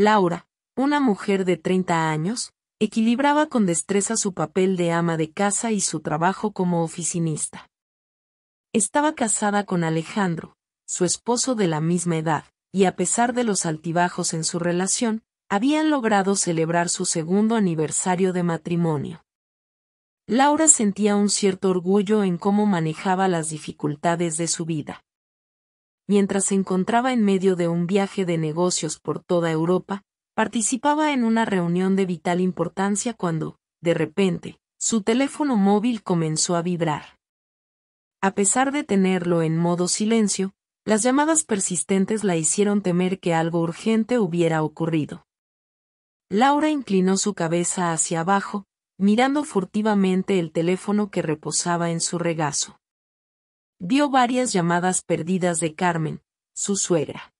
Laura, una mujer de 30 años, equilibraba con destreza su papel de ama de casa y su trabajo como oficinista. Estaba casada con Alejandro, su esposo de la misma edad, y a pesar de los altibajos en su relación, habían logrado celebrar su segundo aniversario de matrimonio. Laura sentía un cierto orgullo en cómo manejaba las dificultades de su vida mientras se encontraba en medio de un viaje de negocios por toda Europa, participaba en una reunión de vital importancia cuando, de repente, su teléfono móvil comenzó a vibrar. A pesar de tenerlo en modo silencio, las llamadas persistentes la hicieron temer que algo urgente hubiera ocurrido. Laura inclinó su cabeza hacia abajo, mirando furtivamente el teléfono que reposaba en su regazo. Dio varias llamadas perdidas de Carmen, su suegra.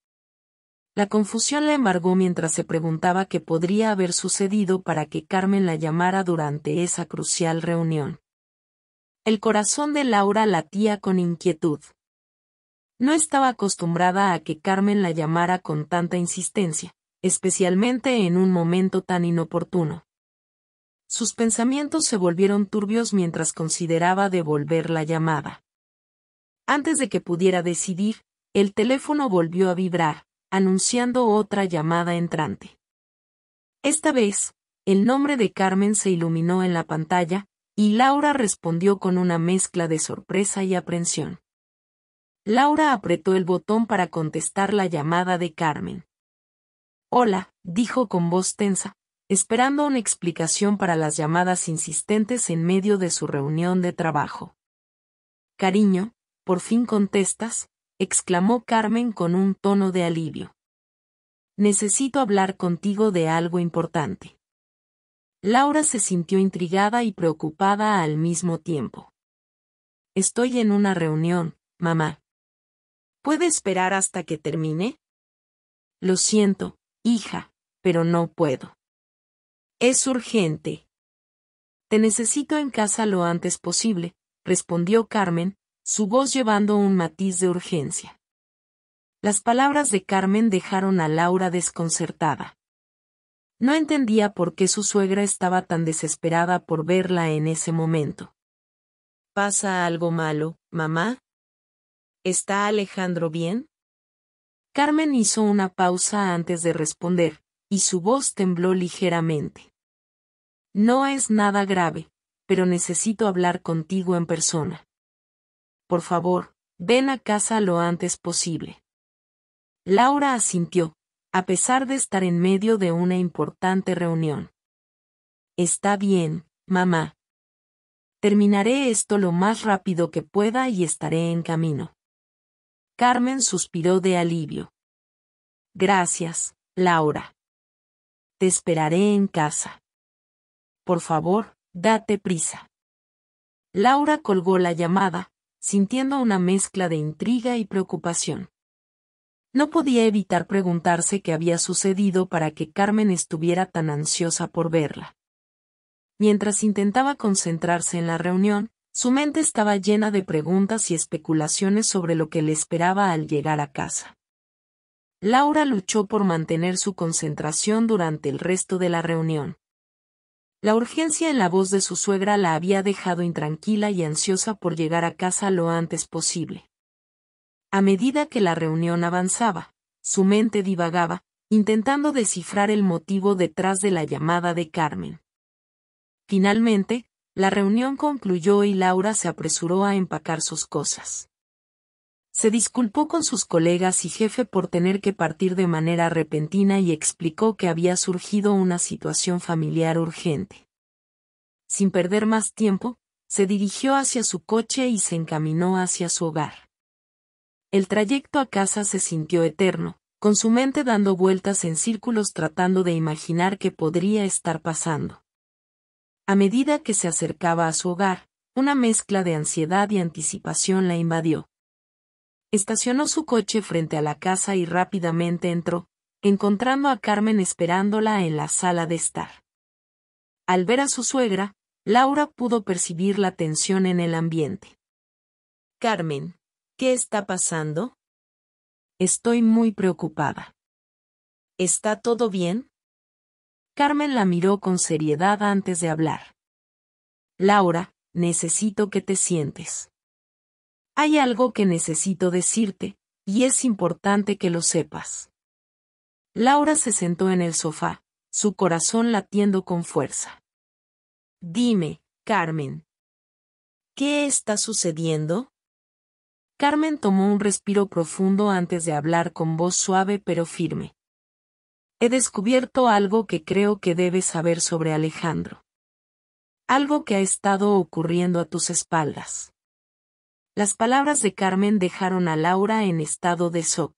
La confusión la embargó mientras se preguntaba qué podría haber sucedido para que Carmen la llamara durante esa crucial reunión. El corazón de Laura latía con inquietud. No estaba acostumbrada a que Carmen la llamara con tanta insistencia, especialmente en un momento tan inoportuno. Sus pensamientos se volvieron turbios mientras consideraba devolver la llamada. Antes de que pudiera decidir, el teléfono volvió a vibrar, anunciando otra llamada entrante. Esta vez, el nombre de Carmen se iluminó en la pantalla, y Laura respondió con una mezcla de sorpresa y aprensión. Laura apretó el botón para contestar la llamada de Carmen. Hola, dijo con voz tensa, esperando una explicación para las llamadas insistentes en medio de su reunión de trabajo. Cariño, por fin contestas, exclamó Carmen con un tono de alivio. Necesito hablar contigo de algo importante. Laura se sintió intrigada y preocupada al mismo tiempo. Estoy en una reunión, mamá. ¿Puede esperar hasta que termine? Lo siento, hija, pero no puedo. Es urgente. Te necesito en casa lo antes posible, respondió Carmen, su voz llevando un matiz de urgencia. Las palabras de Carmen dejaron a Laura desconcertada. No entendía por qué su suegra estaba tan desesperada por verla en ese momento. ¿Pasa algo malo, mamá? ¿Está Alejandro bien? Carmen hizo una pausa antes de responder, y su voz tembló ligeramente. No es nada grave, pero necesito hablar contigo en persona. Por favor, ven a casa lo antes posible. Laura asintió, a pesar de estar en medio de una importante reunión. Está bien, mamá. Terminaré esto lo más rápido que pueda y estaré en camino. Carmen suspiró de alivio. Gracias, Laura. Te esperaré en casa. Por favor, date prisa. Laura colgó la llamada, sintiendo una mezcla de intriga y preocupación. No podía evitar preguntarse qué había sucedido para que Carmen estuviera tan ansiosa por verla. Mientras intentaba concentrarse en la reunión, su mente estaba llena de preguntas y especulaciones sobre lo que le esperaba al llegar a casa. Laura luchó por mantener su concentración durante el resto de la reunión. La urgencia en la voz de su suegra la había dejado intranquila y ansiosa por llegar a casa lo antes posible. A medida que la reunión avanzaba, su mente divagaba, intentando descifrar el motivo detrás de la llamada de Carmen. Finalmente, la reunión concluyó y Laura se apresuró a empacar sus cosas. Se disculpó con sus colegas y jefe por tener que partir de manera repentina y explicó que había surgido una situación familiar urgente. Sin perder más tiempo, se dirigió hacia su coche y se encaminó hacia su hogar. El trayecto a casa se sintió eterno, con su mente dando vueltas en círculos tratando de imaginar qué podría estar pasando. A medida que se acercaba a su hogar, una mezcla de ansiedad y anticipación la invadió. Estacionó su coche frente a la casa y rápidamente entró, encontrando a Carmen esperándola en la sala de estar. Al ver a su suegra, Laura pudo percibir la tensión en el ambiente. Carmen, ¿qué está pasando? Estoy muy preocupada. ¿Está todo bien? Carmen la miró con seriedad antes de hablar. Laura, necesito que te sientes. Hay algo que necesito decirte, y es importante que lo sepas. Laura se sentó en el sofá, su corazón latiendo con fuerza. Dime, Carmen. ¿Qué está sucediendo? Carmen tomó un respiro profundo antes de hablar con voz suave pero firme. He descubierto algo que creo que debes saber sobre Alejandro. Algo que ha estado ocurriendo a tus espaldas. Las palabras de Carmen dejaron a Laura en estado de shock.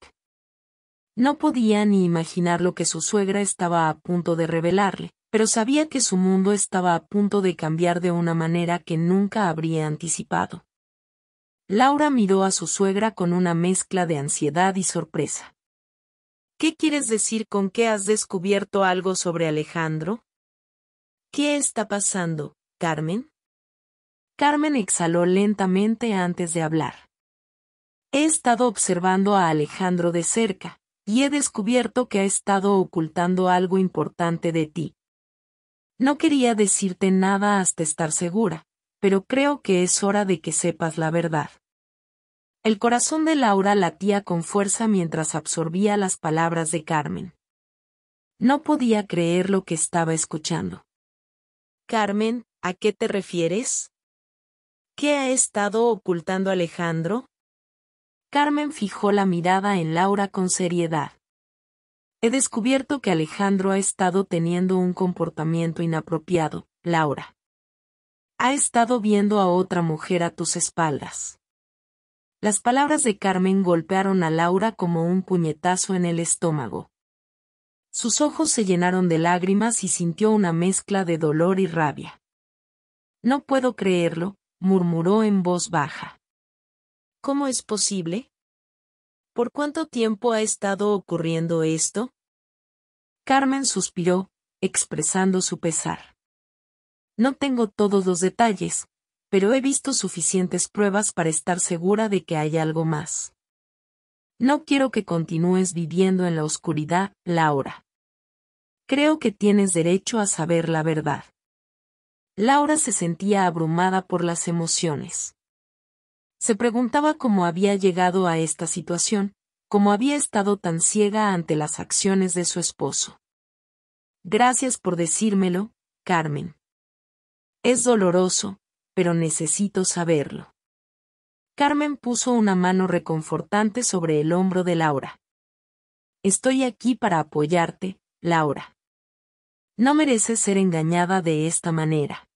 No podía ni imaginar lo que su suegra estaba a punto de revelarle, pero sabía que su mundo estaba a punto de cambiar de una manera que nunca habría anticipado. Laura miró a su suegra con una mezcla de ansiedad y sorpresa. ¿Qué quieres decir con que has descubierto algo sobre Alejandro? ¿Qué está pasando, Carmen? Carmen exhaló lentamente antes de hablar. He estado observando a Alejandro de cerca, y he descubierto que ha estado ocultando algo importante de ti. No quería decirte nada hasta estar segura, pero creo que es hora de que sepas la verdad. El corazón de Laura latía con fuerza mientras absorbía las palabras de Carmen. No podía creer lo que estaba escuchando. Carmen, ¿a qué te refieres? ¿Qué ha estado ocultando Alejandro? Carmen fijó la mirada en Laura con seriedad. He descubierto que Alejandro ha estado teniendo un comportamiento inapropiado, Laura. Ha estado viendo a otra mujer a tus espaldas. Las palabras de Carmen golpearon a Laura como un puñetazo en el estómago. Sus ojos se llenaron de lágrimas y sintió una mezcla de dolor y rabia. No puedo creerlo, murmuró en voz baja. ¿Cómo es posible? ¿Por cuánto tiempo ha estado ocurriendo esto? Carmen suspiró, expresando su pesar. No tengo todos los detalles, pero he visto suficientes pruebas para estar segura de que hay algo más. No quiero que continúes viviendo en la oscuridad, Laura. Creo que tienes derecho a saber la verdad. Laura se sentía abrumada por las emociones. Se preguntaba cómo había llegado a esta situación, cómo había estado tan ciega ante las acciones de su esposo. Gracias por decírmelo, Carmen. Es doloroso, pero necesito saberlo. Carmen puso una mano reconfortante sobre el hombro de Laura. Estoy aquí para apoyarte, Laura. No mereces ser engañada de esta manera.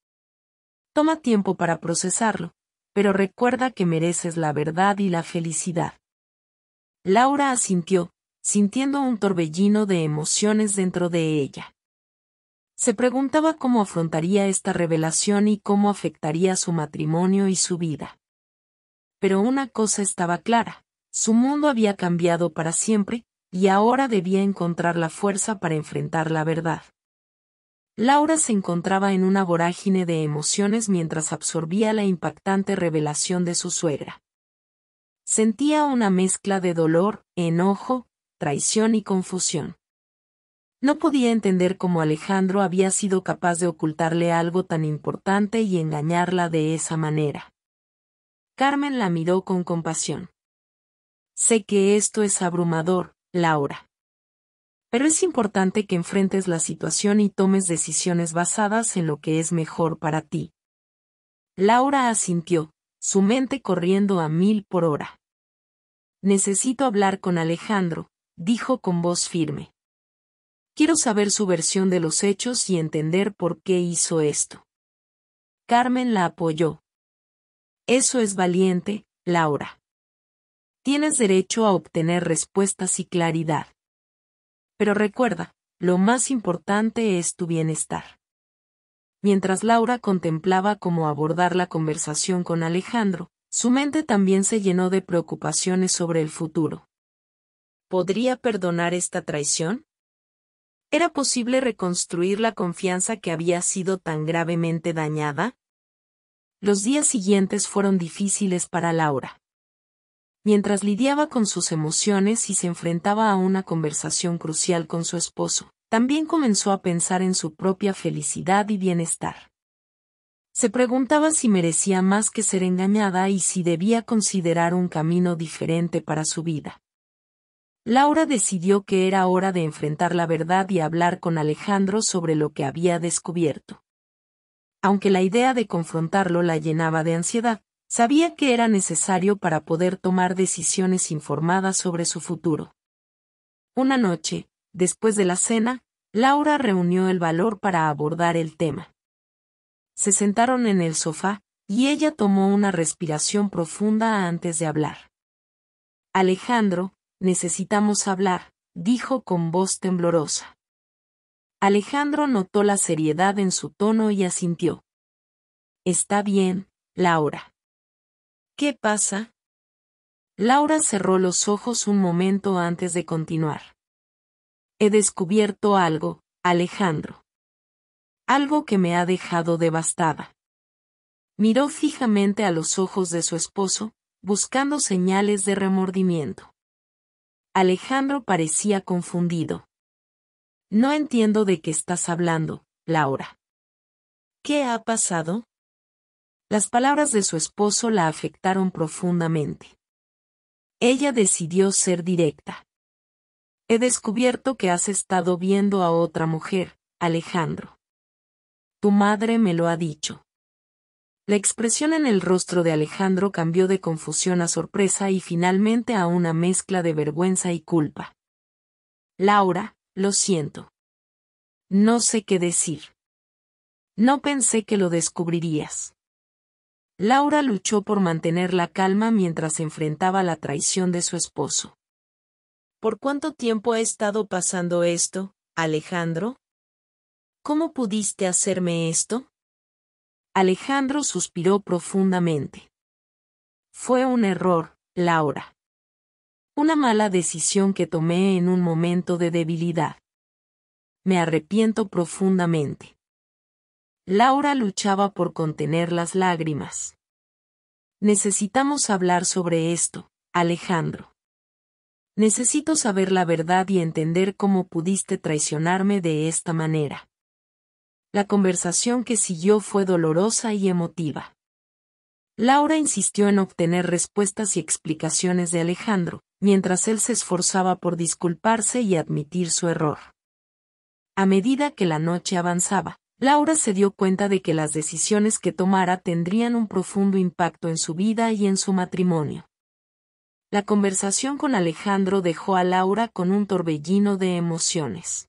Toma tiempo para procesarlo, pero recuerda que mereces la verdad y la felicidad. Laura asintió, sintiendo un torbellino de emociones dentro de ella. Se preguntaba cómo afrontaría esta revelación y cómo afectaría su matrimonio y su vida. Pero una cosa estaba clara, su mundo había cambiado para siempre, y ahora debía encontrar la fuerza para enfrentar la verdad. Laura se encontraba en una vorágine de emociones mientras absorbía la impactante revelación de su suegra. Sentía una mezcla de dolor, enojo, traición y confusión. No podía entender cómo Alejandro había sido capaz de ocultarle algo tan importante y engañarla de esa manera. Carmen la miró con compasión. Sé que esto es abrumador, Laura pero es importante que enfrentes la situación y tomes decisiones basadas en lo que es mejor para ti. Laura asintió, su mente corriendo a mil por hora. Necesito hablar con Alejandro, dijo con voz firme. Quiero saber su versión de los hechos y entender por qué hizo esto. Carmen la apoyó. Eso es valiente, Laura. Tienes derecho a obtener respuestas y claridad. Pero recuerda, lo más importante es tu bienestar. Mientras Laura contemplaba cómo abordar la conversación con Alejandro, su mente también se llenó de preocupaciones sobre el futuro. ¿Podría perdonar esta traición? ¿Era posible reconstruir la confianza que había sido tan gravemente dañada? Los días siguientes fueron difíciles para Laura mientras lidiaba con sus emociones y se enfrentaba a una conversación crucial con su esposo, también comenzó a pensar en su propia felicidad y bienestar. Se preguntaba si merecía más que ser engañada y si debía considerar un camino diferente para su vida. Laura decidió que era hora de enfrentar la verdad y hablar con Alejandro sobre lo que había descubierto. Aunque la idea de confrontarlo la llenaba de ansiedad, Sabía que era necesario para poder tomar decisiones informadas sobre su futuro. Una noche, después de la cena, Laura reunió el valor para abordar el tema. Se sentaron en el sofá, y ella tomó una respiración profunda antes de hablar. Alejandro, necesitamos hablar, dijo con voz temblorosa. Alejandro notó la seriedad en su tono y asintió. Está bien, Laura. ¿Qué pasa? Laura cerró los ojos un momento antes de continuar. He descubierto algo, Alejandro. Algo que me ha dejado devastada. Miró fijamente a los ojos de su esposo, buscando señales de remordimiento. Alejandro parecía confundido. No entiendo de qué estás hablando, Laura. ¿Qué ha pasado? Las palabras de su esposo la afectaron profundamente. Ella decidió ser directa. He descubierto que has estado viendo a otra mujer, Alejandro. Tu madre me lo ha dicho. La expresión en el rostro de Alejandro cambió de confusión a sorpresa y finalmente a una mezcla de vergüenza y culpa. Laura, lo siento. No sé qué decir. No pensé que lo descubrirías. Laura luchó por mantener la calma mientras enfrentaba la traición de su esposo. ¿Por cuánto tiempo ha estado pasando esto, Alejandro? ¿Cómo pudiste hacerme esto? Alejandro suspiró profundamente. Fue un error, Laura. Una mala decisión que tomé en un momento de debilidad. Me arrepiento profundamente. Laura luchaba por contener las lágrimas. Necesitamos hablar sobre esto, Alejandro. Necesito saber la verdad y entender cómo pudiste traicionarme de esta manera. La conversación que siguió fue dolorosa y emotiva. Laura insistió en obtener respuestas y explicaciones de Alejandro, mientras él se esforzaba por disculparse y admitir su error. A medida que la noche avanzaba, Laura se dio cuenta de que las decisiones que tomara tendrían un profundo impacto en su vida y en su matrimonio. La conversación con Alejandro dejó a Laura con un torbellino de emociones.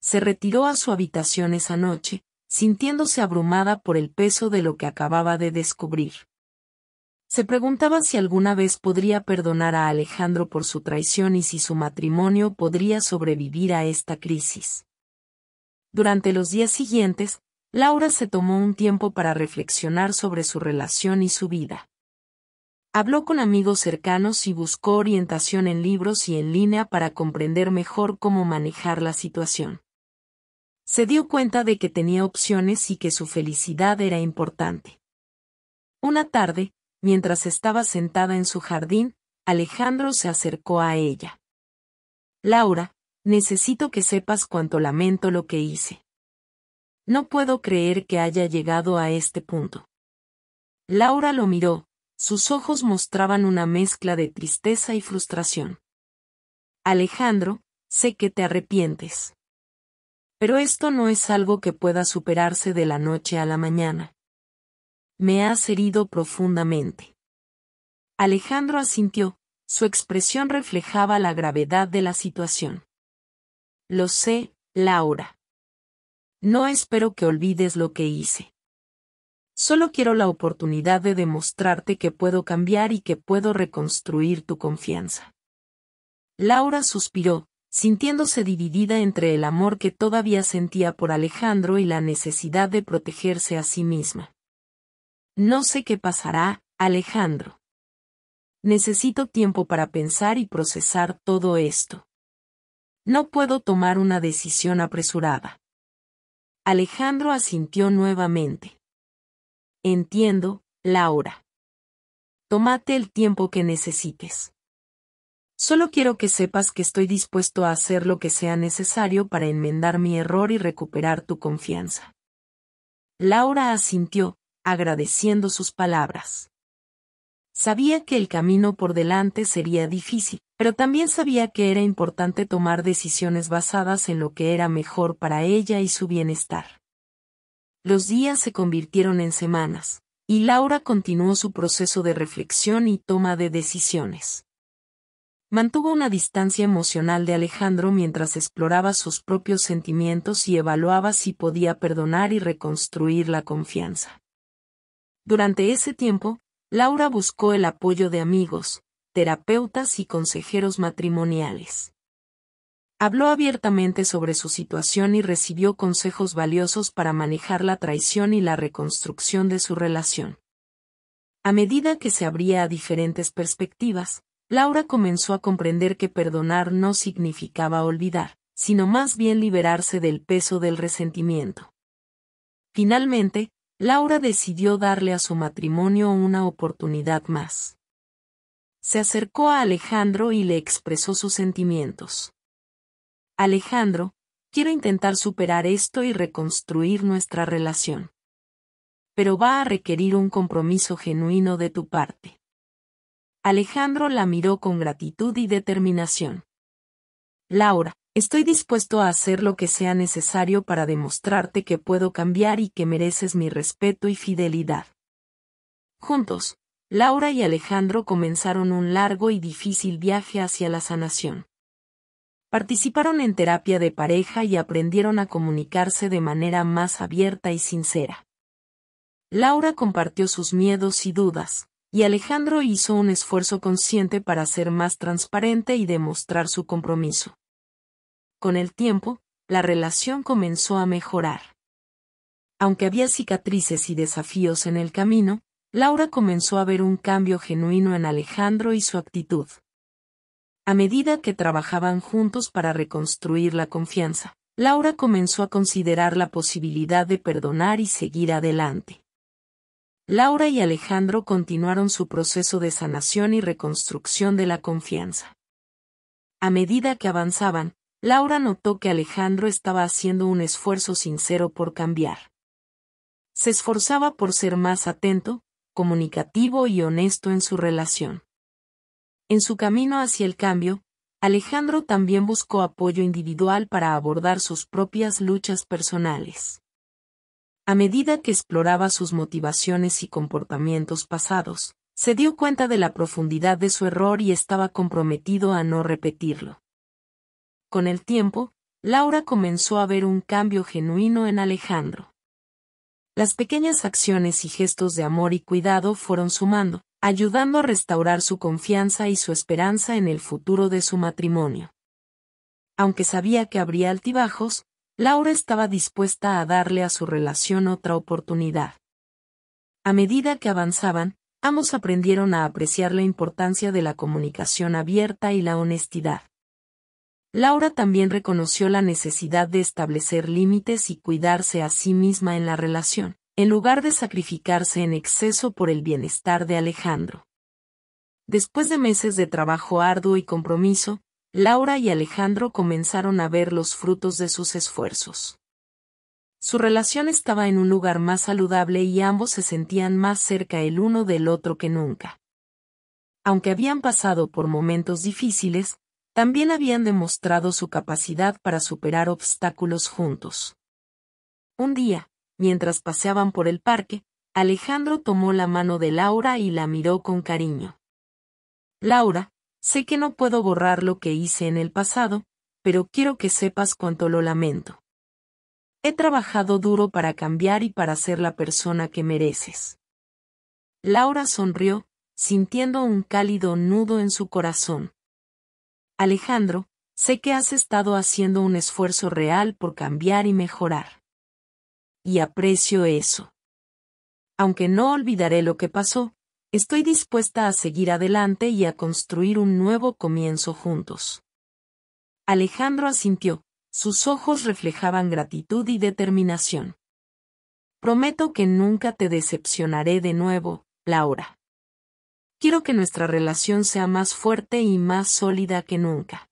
Se retiró a su habitación esa noche, sintiéndose abrumada por el peso de lo que acababa de descubrir. Se preguntaba si alguna vez podría perdonar a Alejandro por su traición y si su matrimonio podría sobrevivir a esta crisis. Durante los días siguientes, Laura se tomó un tiempo para reflexionar sobre su relación y su vida. Habló con amigos cercanos y buscó orientación en libros y en línea para comprender mejor cómo manejar la situación. Se dio cuenta de que tenía opciones y que su felicidad era importante. Una tarde, mientras estaba sentada en su jardín, Alejandro se acercó a ella. Laura, Necesito que sepas cuánto lamento lo que hice. No puedo creer que haya llegado a este punto. Laura lo miró, sus ojos mostraban una mezcla de tristeza y frustración. Alejandro, sé que te arrepientes. Pero esto no es algo que pueda superarse de la noche a la mañana. Me has herido profundamente. Alejandro asintió, su expresión reflejaba la gravedad de la situación. Lo sé, Laura. No espero que olvides lo que hice. Solo quiero la oportunidad de demostrarte que puedo cambiar y que puedo reconstruir tu confianza. Laura suspiró, sintiéndose dividida entre el amor que todavía sentía por Alejandro y la necesidad de protegerse a sí misma. No sé qué pasará, Alejandro. Necesito tiempo para pensar y procesar todo esto. No puedo tomar una decisión apresurada. Alejandro asintió nuevamente. Entiendo, Laura. Tómate el tiempo que necesites. Solo quiero que sepas que estoy dispuesto a hacer lo que sea necesario para enmendar mi error y recuperar tu confianza. Laura asintió, agradeciendo sus palabras. Sabía que el camino por delante sería difícil, pero también sabía que era importante tomar decisiones basadas en lo que era mejor para ella y su bienestar. Los días se convirtieron en semanas, y Laura continuó su proceso de reflexión y toma de decisiones. Mantuvo una distancia emocional de Alejandro mientras exploraba sus propios sentimientos y evaluaba si podía perdonar y reconstruir la confianza. Durante ese tiempo, Laura buscó el apoyo de amigos, terapeutas y consejeros matrimoniales. Habló abiertamente sobre su situación y recibió consejos valiosos para manejar la traición y la reconstrucción de su relación. A medida que se abría a diferentes perspectivas, Laura comenzó a comprender que perdonar no significaba olvidar, sino más bien liberarse del peso del resentimiento. Finalmente, Laura decidió darle a su matrimonio una oportunidad más. Se acercó a Alejandro y le expresó sus sentimientos. Alejandro, quiero intentar superar esto y reconstruir nuestra relación. Pero va a requerir un compromiso genuino de tu parte. Alejandro la miró con gratitud y determinación. Laura, Estoy dispuesto a hacer lo que sea necesario para demostrarte que puedo cambiar y que mereces mi respeto y fidelidad. Juntos, Laura y Alejandro comenzaron un largo y difícil viaje hacia la sanación. Participaron en terapia de pareja y aprendieron a comunicarse de manera más abierta y sincera. Laura compartió sus miedos y dudas, y Alejandro hizo un esfuerzo consciente para ser más transparente y demostrar su compromiso. Con el tiempo, la relación comenzó a mejorar. Aunque había cicatrices y desafíos en el camino, Laura comenzó a ver un cambio genuino en Alejandro y su actitud. A medida que trabajaban juntos para reconstruir la confianza, Laura comenzó a considerar la posibilidad de perdonar y seguir adelante. Laura y Alejandro continuaron su proceso de sanación y reconstrucción de la confianza. A medida que avanzaban, Laura notó que Alejandro estaba haciendo un esfuerzo sincero por cambiar. Se esforzaba por ser más atento, comunicativo y honesto en su relación. En su camino hacia el cambio, Alejandro también buscó apoyo individual para abordar sus propias luchas personales. A medida que exploraba sus motivaciones y comportamientos pasados, se dio cuenta de la profundidad de su error y estaba comprometido a no repetirlo. Con el tiempo, Laura comenzó a ver un cambio genuino en Alejandro. Las pequeñas acciones y gestos de amor y cuidado fueron sumando, ayudando a restaurar su confianza y su esperanza en el futuro de su matrimonio. Aunque sabía que habría altibajos, Laura estaba dispuesta a darle a su relación otra oportunidad. A medida que avanzaban, ambos aprendieron a apreciar la importancia de la comunicación abierta y la honestidad. Laura también reconoció la necesidad de establecer límites y cuidarse a sí misma en la relación, en lugar de sacrificarse en exceso por el bienestar de Alejandro. Después de meses de trabajo arduo y compromiso, Laura y Alejandro comenzaron a ver los frutos de sus esfuerzos. Su relación estaba en un lugar más saludable y ambos se sentían más cerca el uno del otro que nunca. Aunque habían pasado por momentos difíciles, también habían demostrado su capacidad para superar obstáculos juntos. Un día, mientras paseaban por el parque, Alejandro tomó la mano de Laura y la miró con cariño. Laura, sé que no puedo borrar lo que hice en el pasado, pero quiero que sepas cuánto lo lamento. He trabajado duro para cambiar y para ser la persona que mereces. Laura sonrió, sintiendo un cálido nudo en su corazón. Alejandro, sé que has estado haciendo un esfuerzo real por cambiar y mejorar. Y aprecio eso. Aunque no olvidaré lo que pasó, estoy dispuesta a seguir adelante y a construir un nuevo comienzo juntos. Alejandro asintió, sus ojos reflejaban gratitud y determinación. Prometo que nunca te decepcionaré de nuevo, Laura. Quiero que nuestra relación sea más fuerte y más sólida que nunca.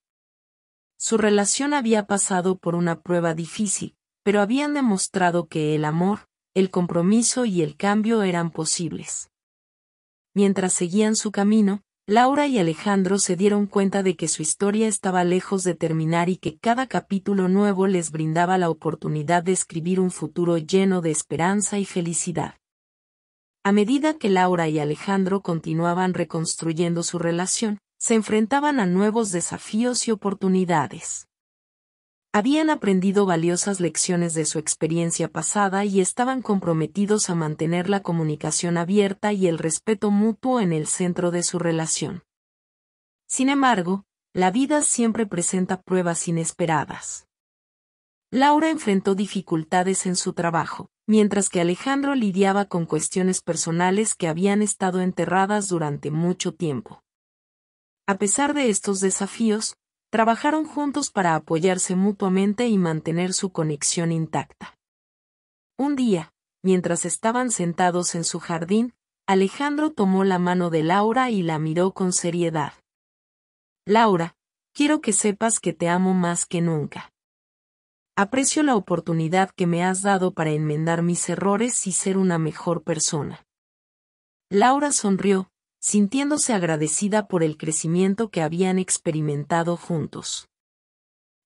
Su relación había pasado por una prueba difícil, pero habían demostrado que el amor, el compromiso y el cambio eran posibles. Mientras seguían su camino, Laura y Alejandro se dieron cuenta de que su historia estaba lejos de terminar y que cada capítulo nuevo les brindaba la oportunidad de escribir un futuro lleno de esperanza y felicidad. A medida que Laura y Alejandro continuaban reconstruyendo su relación, se enfrentaban a nuevos desafíos y oportunidades. Habían aprendido valiosas lecciones de su experiencia pasada y estaban comprometidos a mantener la comunicación abierta y el respeto mutuo en el centro de su relación. Sin embargo, la vida siempre presenta pruebas inesperadas. Laura enfrentó dificultades en su trabajo, mientras que Alejandro lidiaba con cuestiones personales que habían estado enterradas durante mucho tiempo. A pesar de estos desafíos, trabajaron juntos para apoyarse mutuamente y mantener su conexión intacta. Un día, mientras estaban sentados en su jardín, Alejandro tomó la mano de Laura y la miró con seriedad. Laura, quiero que sepas que te amo más que nunca. Aprecio la oportunidad que me has dado para enmendar mis errores y ser una mejor persona. Laura sonrió, sintiéndose agradecida por el crecimiento que habían experimentado juntos.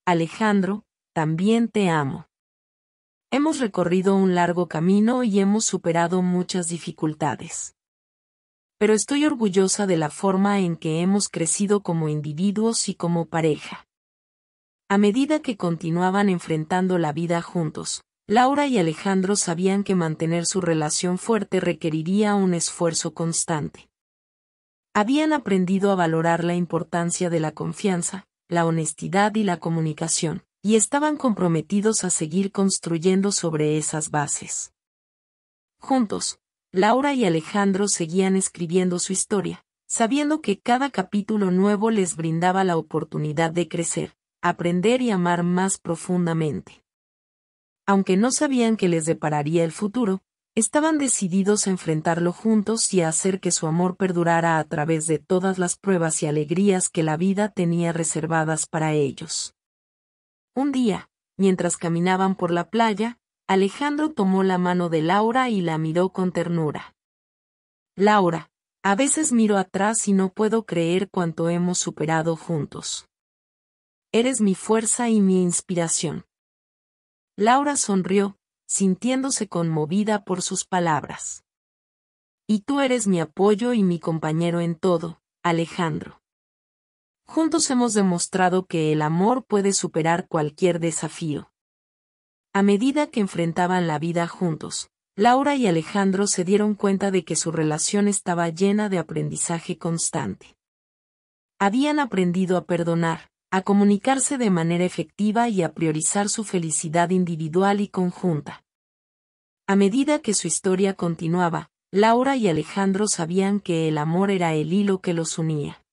Alejandro, también te amo. Hemos recorrido un largo camino y hemos superado muchas dificultades. Pero estoy orgullosa de la forma en que hemos crecido como individuos y como pareja. A medida que continuaban enfrentando la vida juntos, Laura y Alejandro sabían que mantener su relación fuerte requeriría un esfuerzo constante. Habían aprendido a valorar la importancia de la confianza, la honestidad y la comunicación, y estaban comprometidos a seguir construyendo sobre esas bases. Juntos, Laura y Alejandro seguían escribiendo su historia, sabiendo que cada capítulo nuevo les brindaba la oportunidad de crecer, aprender y amar más profundamente. Aunque no sabían que les depararía el futuro, estaban decididos a enfrentarlo juntos y a hacer que su amor perdurara a través de todas las pruebas y alegrías que la vida tenía reservadas para ellos. Un día, mientras caminaban por la playa, Alejandro tomó la mano de Laura y la miró con ternura. Laura, a veces miro atrás y no puedo creer cuánto hemos superado juntos. Eres mi fuerza y mi inspiración. Laura sonrió, sintiéndose conmovida por sus palabras. Y tú eres mi apoyo y mi compañero en todo, Alejandro. Juntos hemos demostrado que el amor puede superar cualquier desafío. A medida que enfrentaban la vida juntos, Laura y Alejandro se dieron cuenta de que su relación estaba llena de aprendizaje constante. Habían aprendido a perdonar, a comunicarse de manera efectiva y a priorizar su felicidad individual y conjunta. A medida que su historia continuaba, Laura y Alejandro sabían que el amor era el hilo que los unía.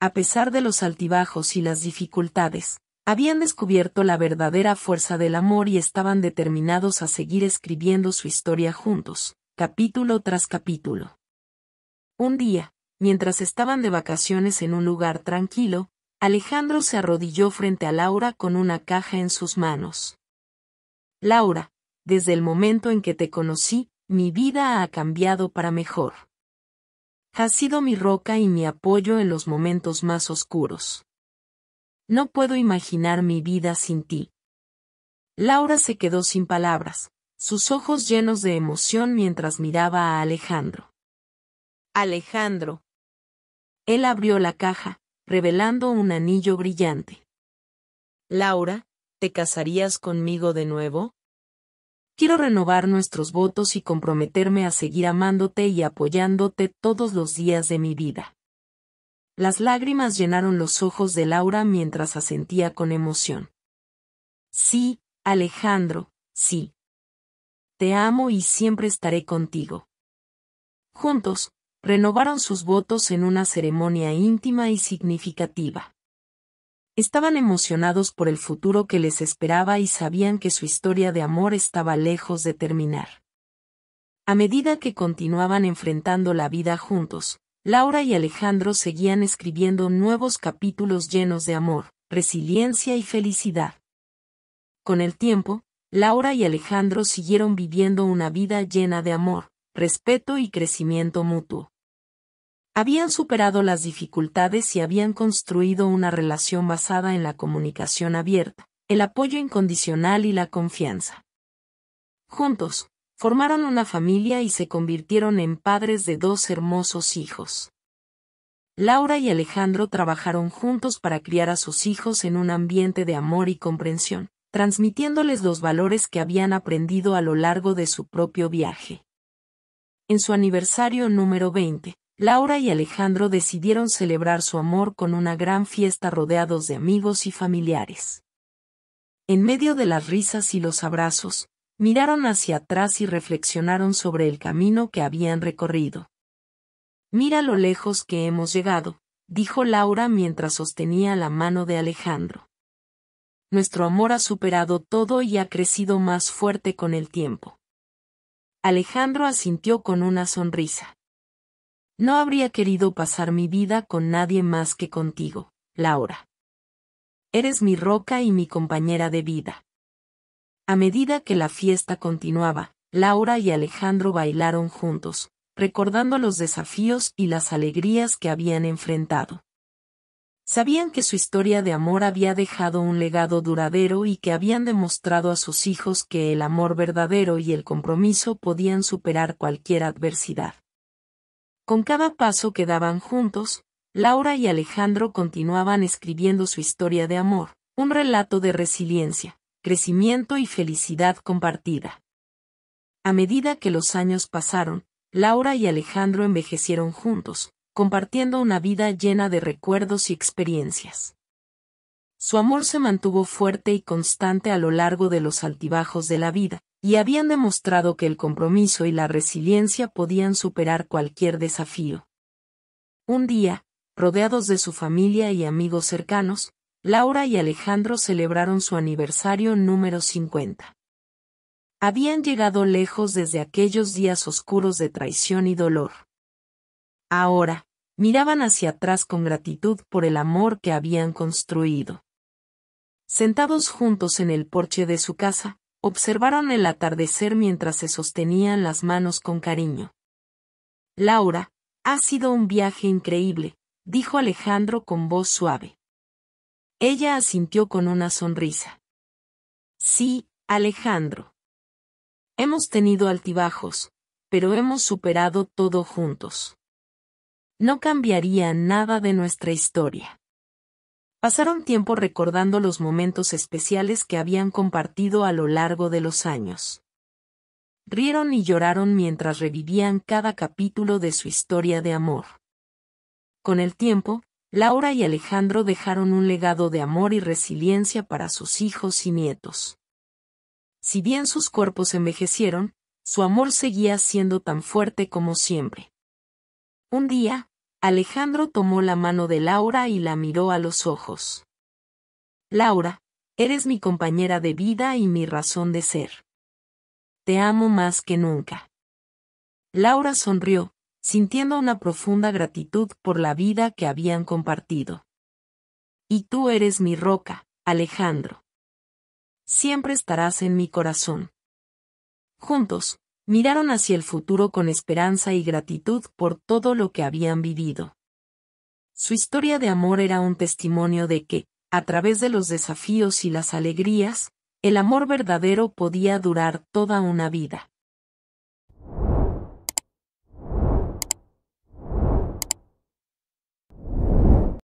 A pesar de los altibajos y las dificultades, habían descubierto la verdadera fuerza del amor y estaban determinados a seguir escribiendo su historia juntos, capítulo tras capítulo. Un día, mientras estaban de vacaciones en un lugar tranquilo, Alejandro se arrodilló frente a Laura con una caja en sus manos. Laura, desde el momento en que te conocí, mi vida ha cambiado para mejor. Has sido mi roca y mi apoyo en los momentos más oscuros. No puedo imaginar mi vida sin ti. Laura se quedó sin palabras, sus ojos llenos de emoción mientras miraba a Alejandro. Alejandro. Él abrió la caja, revelando un anillo brillante. Laura, ¿te casarías conmigo de nuevo? Quiero renovar nuestros votos y comprometerme a seguir amándote y apoyándote todos los días de mi vida. Las lágrimas llenaron los ojos de Laura mientras asentía con emoción. Sí, Alejandro, sí. Te amo y siempre estaré contigo. Juntos, renovaron sus votos en una ceremonia íntima y significativa. Estaban emocionados por el futuro que les esperaba y sabían que su historia de amor estaba lejos de terminar. A medida que continuaban enfrentando la vida juntos, Laura y Alejandro seguían escribiendo nuevos capítulos llenos de amor, resiliencia y felicidad. Con el tiempo, Laura y Alejandro siguieron viviendo una vida llena de amor, respeto y crecimiento mutuo. Habían superado las dificultades y habían construido una relación basada en la comunicación abierta, el apoyo incondicional y la confianza. Juntos, formaron una familia y se convirtieron en padres de dos hermosos hijos. Laura y Alejandro trabajaron juntos para criar a sus hijos en un ambiente de amor y comprensión, transmitiéndoles los valores que habían aprendido a lo largo de su propio viaje. En su aniversario número 20, Laura y Alejandro decidieron celebrar su amor con una gran fiesta rodeados de amigos y familiares. En medio de las risas y los abrazos, miraron hacia atrás y reflexionaron sobre el camino que habían recorrido. Mira lo lejos que hemos llegado, dijo Laura mientras sostenía la mano de Alejandro. Nuestro amor ha superado todo y ha crecido más fuerte con el tiempo. Alejandro asintió con una sonrisa. No habría querido pasar mi vida con nadie más que contigo, Laura. Eres mi roca y mi compañera de vida. A medida que la fiesta continuaba, Laura y Alejandro bailaron juntos, recordando los desafíos y las alegrías que habían enfrentado. Sabían que su historia de amor había dejado un legado duradero y que habían demostrado a sus hijos que el amor verdadero y el compromiso podían superar cualquier adversidad. Con cada paso que daban juntos, Laura y Alejandro continuaban escribiendo su historia de amor, un relato de resiliencia, crecimiento y felicidad compartida. A medida que los años pasaron, Laura y Alejandro envejecieron juntos, compartiendo una vida llena de recuerdos y experiencias. Su amor se mantuvo fuerte y constante a lo largo de los altibajos de la vida, y habían demostrado que el compromiso y la resiliencia podían superar cualquier desafío. Un día, rodeados de su familia y amigos cercanos, Laura y Alejandro celebraron su aniversario número 50. Habían llegado lejos desde aquellos días oscuros de traición y dolor. Ahora, miraban hacia atrás con gratitud por el amor que habían construido. Sentados juntos en el porche de su casa, observaron el atardecer mientras se sostenían las manos con cariño. Laura, ha sido un viaje increíble, dijo Alejandro con voz suave. Ella asintió con una sonrisa. Sí, Alejandro. Hemos tenido altibajos, pero hemos superado todo juntos. No cambiaría nada de nuestra historia. Pasaron tiempo recordando los momentos especiales que habían compartido a lo largo de los años. Rieron y lloraron mientras revivían cada capítulo de su historia de amor. Con el tiempo, Laura y Alejandro dejaron un legado de amor y resiliencia para sus hijos y nietos. Si bien sus cuerpos envejecieron, su amor seguía siendo tan fuerte como siempre. Un día, Alejandro tomó la mano de Laura y la miró a los ojos. Laura, eres mi compañera de vida y mi razón de ser. Te amo más que nunca. Laura sonrió, sintiendo una profunda gratitud por la vida que habían compartido. Y tú eres mi roca, Alejandro. Siempre estarás en mi corazón. Juntos, Miraron hacia el futuro con esperanza y gratitud por todo lo que habían vivido. Su historia de amor era un testimonio de que, a través de los desafíos y las alegrías, el amor verdadero podía durar toda una vida.